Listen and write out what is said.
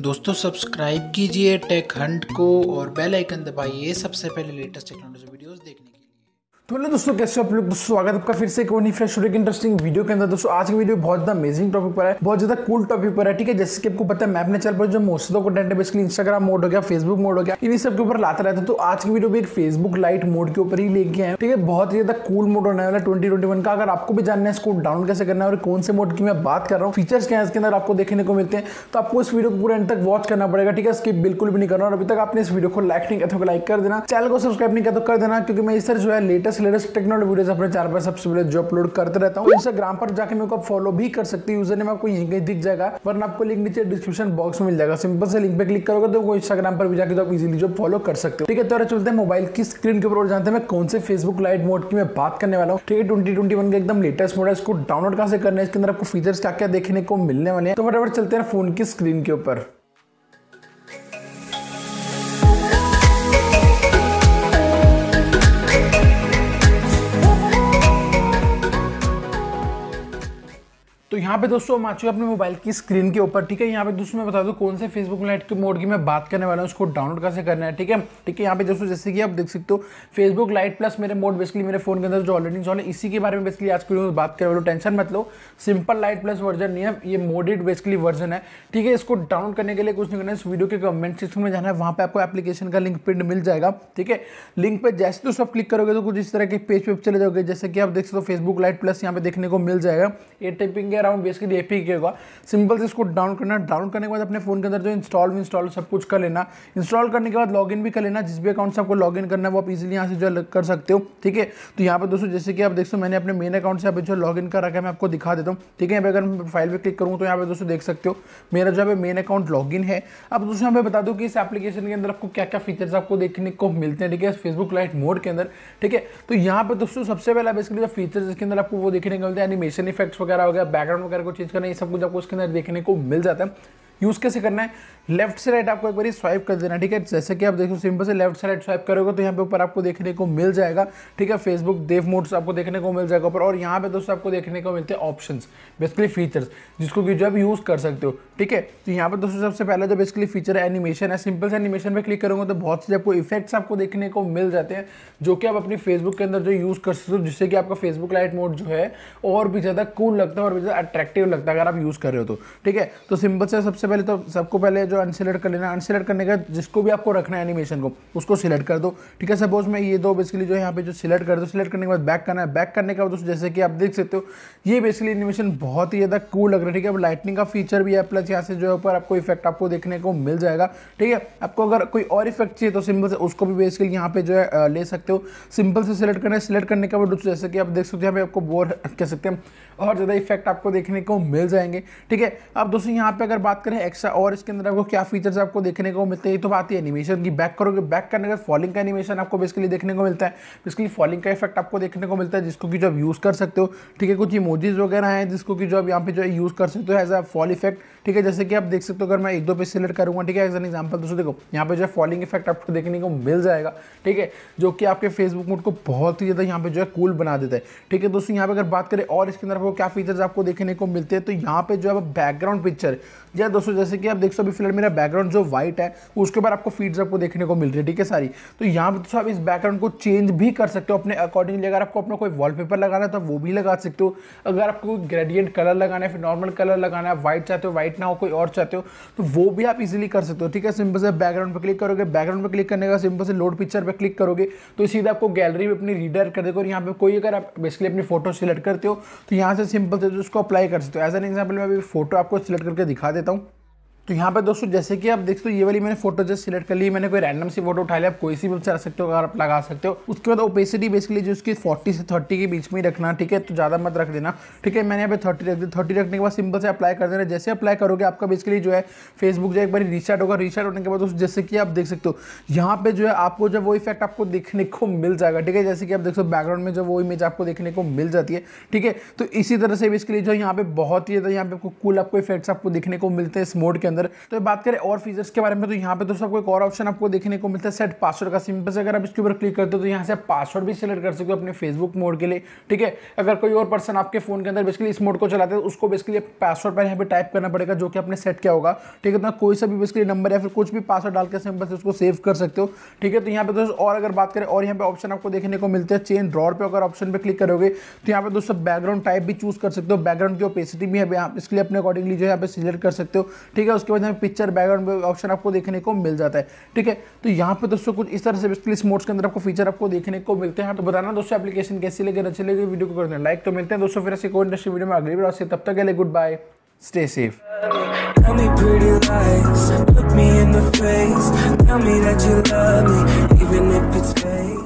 दोस्तों सब्सक्राइब कीजिए take Hunt को और बेल आइकन दबाइए सबसे पहले लेटेस्ट टेक्नोलॉजी वीडियोस देखने के तो हेलो दोस्तों कैसे आप लोग दोस्तों स्वागत आपका फिर से एक और फ्रेश एक इंटरेस्टिंग वीडियो के अंदर दोस्तों आज की वीडियो बहुत ज्यादा अमेजिंग टॉपिक पर है बहुत ज्यादा कूल टॉपिक पर है ठीक है जैसे कि आपको पता है मैं अपने चैनल पर जो मोस्ट ऑफ कंटेंट है बेसिकली इंस्टाग्राम मोड हो गया फेसबुक मोड हो गया इन सब के ऊपर लाता रहता है तो आज की वीडियो भी एक फेसबुक लाइट मोड के ऊपर ही लेके आए ठीक है बहुत ही ज्यादा कूल मोड होने वाला ट्वेंटी ट्वेंटी का अगर आपको भी जानना है इसको डाउन कैसे करना है और कौन से मोड की मैं बात कर रहा हूँ फीचर्स क्या है इसके अंदर आपको देखने को मिलते हैं तो आपको इस वीडियो को पूरा एंड तक वॉच करना पड़ेगा ठीक है इसकी बिल्कुल भी नहीं करना और अभी तक आपने इस वीडियो को लाइक नहीं किया तो लाइक कर देना चैनल को सब्सक्राइब नहीं किया तो कर देना क्योंकि मैं इस तरह जो है लेटेस्ट लेटेस्ट टेक्नोलॉजी वीडियोस अपने चैनल पर सबसे पहले जो अपलोड करते रहता हूँ इंस्टाग्राम पर जाकर मेरे को फॉलो भी कर सकती हूँ यूजर नेम आपको यहीं कहीं दिख जाएगा वरना आपको लिंक नीचे डिस्क्रिप्शन बॉक्स में मिल जाएगा सिंपल से लिंक पे क्लिक करोगे तो वो इंस्टाग्राम पर भी जाकर तो आप इजिली जो फॉलो कर सकते हो ठीक है तो चलते हैं मोबाइल की स्क्रीन के ऊपर जानते हैं कौन से फेसबुक लाइट मोड की मैं बात करने वाला हूँ ठीक है ट्वेंटी ट्वेंटी का एकदम लेटेस्ट मोड है इसको डाउनलोड कहा से करना है इसके अंदर आपको फीचर्स क्या क्या देखने को मिलने वाले हैं तो फटाफट चलते हैं फोन की स्क्रीन के ऊपर यहाँ पे दोस्तों हम आ चुके अपने मोबाइल की स्क्रीन के ऊपर ठीक है यहाँ पे दोस्तों मैं बता दूँ कौन से फेसबुक लाइट के मोड की मैं बात करने वाला हूँ उसको डाउनलोड कैसे करना है ठीक है ठीक है यहाँ पे दोस्तों जैसे कि आप देख सकते हो फेसबुक लाइट प्लस मेरे मोड बेसिकली मेरे फोन के अंदर जो ऑलरेडी इंस्टॉल है इसी के बारे में बेसिकली आज की बात करें वाला तो टेंशन मत लो सिंपल लाइट प्लस वर्जन नहीं है ये मोडेड बेसिकली वर्जन है ठीक है इसको डाउनलोड करने के लिए कुछ नहीं करना है इस वीडियो के कमेंट सेक्शन में जाना है वहाँ पर आपको एप्लीकेशन का लिंक प्रिंट मिल जाएगा ठीक है लिंक पर जैसे तो सब क्लिक करोगे तो कुछ इस तरह के पेज पे चले जाओगे जैसे कि आप देख सकते हो फेसबुक लाइट प्लस यहाँ पे देखने को मिल जाएगा a tapping around basically A P होगा सिंपल से इसको डाउन करना डाउन करने के बाद अपने फोन के अंदर जो इंस्टॉल भी इंस्टॉल सब कुछ कर लेना इंस्टॉल करने के बाद लॉगिन भी कर लेना जिस भी अकाउंट से आपको लॉगिन करना है वो आप इजीली यहाँ से जो कर सकते हो ठीक है तो यहाँ पर दोस्तों जैसे कि आप देख सो मैंने अपने मेन अकाउंट से अभी जो लॉगिन कर रखा है मैं आपको दिखा देता हूँ ठीक है यहाँ पर अगर मैं फाइल पर क्लिक करूँ तो यहाँ पर दोस्तों देख सकते हो मेरा जो है मेन अकाउंट लॉगिन है अब दोस्तों यहाँ पर बता दूँ कि इस एप्लीकेशन के अंदर आपको क्या क्या फीचर्स आपको देखने को मिलते हैं ठीक है फेसबुक लाइट मोड के अंदर ठीक है तो यहाँ पर दोस्तों सबसे पहला बेसिकली जो फीचर्स इसके अंदर आपको वो देखने को मिलते हैं एनिमेशन इफेक्ट्स वगैरह हो गया बैकग्राउंड वगैरह को चेंज करना ये सब कुछ आपको उसके अंदर देखने को मिल जाता है यूज़ कैसे करना है लेफ्ट से राइट आपको एक बार स्वाइप कर देना ठीक है जैसे कि आप देखो सिंपल से लेफ्ट से राइट स्वाइप करोगे तो यहाँ पे ऊपर आपको देखने को मिल जाएगा ठीक है फेसबुक देव मोड्स आपको देखने को मिल जाएगा ऊपर और यहाँ पे दोस्तों आपको देखने को मिलते हैं ऑप्शन बेसिकली फीचर्स जिसको कि जो आप यूज़ कर सकते हो ठीक है तो यहाँ पर दोस्तों सबसे पहले जो बेसिकली फीचर है एनिमेशन है सिंपल से एनिमेशन पर क्लिक करोगे तो बहुत से आपको इफेक्ट्स आपको देखने को मिल जाते हैं जो कि आप अपनी फेसबुक के अंदर जो यूज़ कर सकते हो जिससे कि आपका फेसबुक लाइट मोड जो है और भी ज़्यादा कूल लगता है और भी ज़्यादा अट्रैक्टिव लगता है अगर आप यूज़ कर रहे हो तो ठीक है तो सिंपल से सबसे पहले तो सबको पहले जो अनसेलेक्ट कर लेना अनसेलेक्ट करने का जिसको भी आपको रखना है एनिमेशन को उसको सिलेक्ट कर दो ठीक है सपोज मैं ये दो बेसिकली जो यहाँ पे जो सिलेक्ट कर दो सिलेक्ट करने के बाद बैक करना है बैक करने का दोस्तों जैसे कि आप देख सकते हो ये बेसिकली एनिमेशन बहुत ही ज़्यादा कूल लग रहा है ठीक है अब लाइटनिंग का फीचर भी है प्लस यहाँ से जो है ऊपर आपको इफेक्ट आपको देखने को मिल जाएगा ठीक है आपको अगर कोई और इफेक्ट चाहिए तो सिंपल से उसको भी बेसिकली यहाँ पे जो है ले सकते हो सिंपल से सिलेक्ट करना है सिलेक्ट करने के बाद जैसे कि आप देख सकते हो यहाँ पे आपको बोर कह सकते हैं और ज़्यादा इफेक्ट आपको देखने को मिल जाएंगे ठीक है अब दोस्तों यहाँ पे अगर बात करें है एक्स्ट्रा और इसके अंदर आपको क्या फीचर्स आपको देखने को मिलते हैं ये तो बात है एनिमेशन की बैक करोगे बैक करने के फॉलिंग का एनिमेशन आपको बेसिकली देखने को मिलता है बेसिकली फॉलिंग का इफेक्ट आपको देखने को मिलता है जिसको कि जो आप यूज़ कर सकते हो ठीक है कुछ इमोजीज वगैरह हैं जिसको कि जो आप यहाँ पे जो है यूज़ कर सकते हो एज अ फॉल इफेक्ट ठीक है जैसे कि आप देख सकते हो अगर मैं एक दो पे सिलेक्ट करूँगा ठीक है एज एन एग्जाम्पल दोस्तों देखो यहाँ पे जो है फॉलिंग इफेक्ट आपको देखने को मिल जाएगा ठीक है जो कि आपके फेसबुक मोड को बहुत ही ज़्यादा यहाँ पे जो है कूल बना देता है ठीक है दोस्तों यहाँ पे अगर बात करें और इसके अंदर आपको क्या फीचर्स आपको देखने को मिलते हैं तो यहाँ पे जो है बैकग्राउंड पिक्चर या दोस्तों जैसे कि आप देख सो अभी फिलहाल मेरा बैकग्राउंड जो व्हाइट है उसके ऊपर आपको फीड्स आपको देखने को मिल रही है ठीक है सारी तो यहाँ पर दोस्तों आप इस बैकग्राउंड को चेंज भी कर सकते हो अपने अकॉर्डिंगली अगर आपको अपना कोई वॉलपेपर लगाना है तो वो भी लगा सकते हो अगर आपको ग्रेडियंट कलर लगाना है फिर नॉर्मल कलर लगाना है व्हाइट चाहते हो व्हाइट ना हो कोई और चाहते हो तो वो भी आप इजिली कर सकते हो ठीक है सिंपल से बैकग्राउंड पर क्लिक करोगे बैकग्राउंड पर क्लिक करने का सिंपल से लोड पिक्चर पर क्लिक करोगे तो सीधे आपको गैलरी में अपनी रीडर कर देगा और यहाँ पर कोई अगर आप बेसिकली अपनी फोटो सिलेक्ट करते हो तो यहाँ से सिंपल से उसको अप्लाई कर सकते हो एज एन एग्जाम्पल मैं अभी फोटो आपको सिलेक्ट करके दिखा देता हूँ तो यहाँ पे दोस्तों जैसे कि आप देख सकते हो ये वाली मैंने फोटो जस्ट सिलेक्ट कर ली मैंने कोई रैंडम सी फोटो उठा लिया आप कोई सी भी चला सकते हो अगर आप लगा सकते हो उसके बाद ओपेसिटी बेसिकली जो उसकी 40 से 30 के बीच में ही रखना ठीक है तो ज़्यादा मत रख देना ठीक है मैंने यहाँ पे थर्टी रख दी थर्टी रखने के बाद सिंपल से अप्लाई कर देना जैसे अप्लाई करोगे आपका बेसिकली जो है फेसबुक जो है एक बार रिस्टार्ट होगा रिस्टार्ट होने के बाद दोस्तों जैसे कि आप देख सकते हो यहाँ पे जो है आपको जो वो इफेक्ट आपको देखने को मिल जाएगा ठीक है जैसे कि आप देख सो हो बैकग्राउंड में जो वो इमेज आपको देखने को मिल जाती है ठीक है तो इसी तरह से बेसिकली जो यहाँ पे बहुत ही यहाँ पे आपको कुल आपको इफेक्ट्स आपको देखने को मिलते हैं इस मोड के अंदर तो बात करें और फीचर्स के बारे में तो यहाँ पे दोस्तों आपको एक और ऑप्शन आपको देखने को मिलता है सेट पासवर्ड का सिंपल से अगर आप इसके ऊपर क्लिक करते हो तो यहाँ से पासवर्ड भी सिलेक्ट कर सकते हो अपने फेसबुक मोड के लिए ठीक है अगर कोई और पर्सन आपके फोन के अंदर बेसिकली इस मोड को चलाते हैं तो उसको बेसिकली पासवर्ड पर यहाँ पर टाइप करना पड़ेगा जो कि आपने सेट किया होगा ठीक है तो कोई सा भी बेसिकली नंबर या फिर कुछ भी पासवर्ड डाल के सिंपल से उसको सेव कर सकते हो ठीक है तो यहाँ पे दोस्तों और अगर बात करें और यहाँ पे ऑप्शन आपको देखने को मिलते हैं चेन ड्रॉर पर अगर ऑप्शन पर क्लिक करोगे तो यहाँ पे दोस्तों बैकग्राउंड टाइप भी चूज कर सकते हो बैकग्राउंड की ओपेसिटी भी है इसके लिए अपने अकॉर्डिंगली जो है यहाँ पे सिलेक्ट कर सकते हो ठीक है उसके बाद यहाँ पिक्चर बैकग्राउंड ऑप्शन आपको देखने को मिल जाता है ठीक है तो यहाँ पे दोस्तों कुछ इस तरह से बेसिकली स्मोट्स के अंदर आपको फीचर आपको देखने को मिलते हैं तो बताना दोस्तों एप्लीकेशन कैसी लगे अच्छी लगे वीडियो को करते हैं लाइक तो मिलते हैं दोस्तों फिर ऐसे कोई इंडस्ट्री वीडियो में अगली बार से तब तक के लिए good bye stay safe Tell me pretty lies, look me in the face Tell me that you love me, even if it's fake